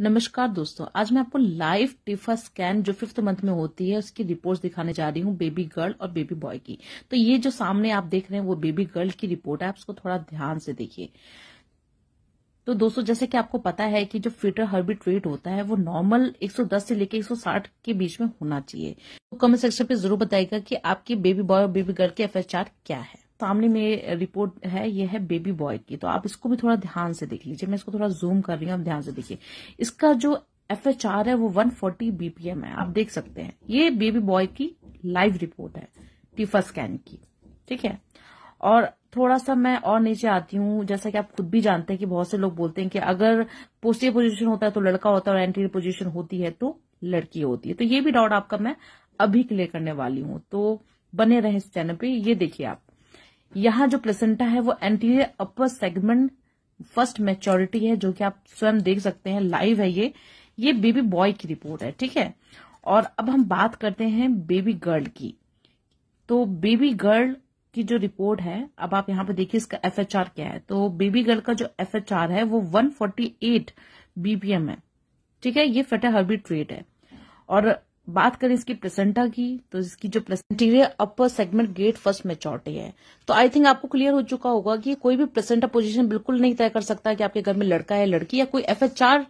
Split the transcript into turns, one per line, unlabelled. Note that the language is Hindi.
नमस्कार दोस्तों आज मैं आपको लाइव टिफा स्कैन जो फिफ्थ मंथ में होती है उसकी रिपोर्ट दिखाने जा रही हूँ बेबी गर्ल और बेबी बॉय की तो ये जो सामने आप देख रहे हैं वो बेबी गर्ल की रिपोर्ट है आप उसको थोड़ा ध्यान से देखिए तो दोस्तों जैसे कि आपको पता है कि जो फिटर हर्बिट रेट होता है वो नॉर्मल 110 से लेकर 160 के बीच में होना चाहिए तो कमेंट सेक्शन पे जरूर बताएगा कि आपकी बेबी बॉय और बेबी गर्ल की एफ क्या है तो सामने में रिपोर्ट है ये है बेबी बॉय की तो आप इसको भी थोड़ा ध्यान से देख लीजिए मैं इसको थोड़ा जूम कर रही हूँ आप ध्यान से देखिए इसका जो एफ एच आर है वो वन बीपीएम है आप देख सकते हैं ये बेबी बॉय की लाइव रिपोर्ट है टीफा स्कैन की ठीक है और थोड़ा सा मैं और नीचे आती हूँ जैसा कि आप खुद भी जानते हैं कि बहुत से लोग बोलते हैं कि अगर पोस्टिव पोजीशन होता है तो लड़का होता है और एंटीरियर पोजीशन होती है तो लड़की होती है तो ये भी डाउट आपका मैं अभी क्लियर करने वाली हूँ तो बने रहे इस चैनल पे ये देखिए आप यहाँ जो प्लेसेंटा है वो anterior upper segment first maturity है जो कि आप स्वयं देख सकते हैं लाइव है ये ये बेबी बॉय की रिपोर्ट है ठीक है और अब हम बात करते हैं बेबी गर्ल की तो बेबी गर्ल की जो रिपोर्ट है अब आप यहाँ पे देखिए इसका एफ क्या है तो बेबी गर्ल का जो एफ है वो वन बीपीएम है ठीक है ये फेटा हर्बिट्रेट है और बात करें इसकी प्लेसेंटा की तो इसकी जो प्लेसेंटीरियर अपर सेगमेंट गेट फर्स्ट मेचोरिटी है तो आई थिंक आपको क्लियर हो चुका होगा कि कोई भी प्लेसेंटा पोजीशन बिल्कुल नहीं तय कर सकता कि आपके घर में लड़का है लड़की या कोई एफ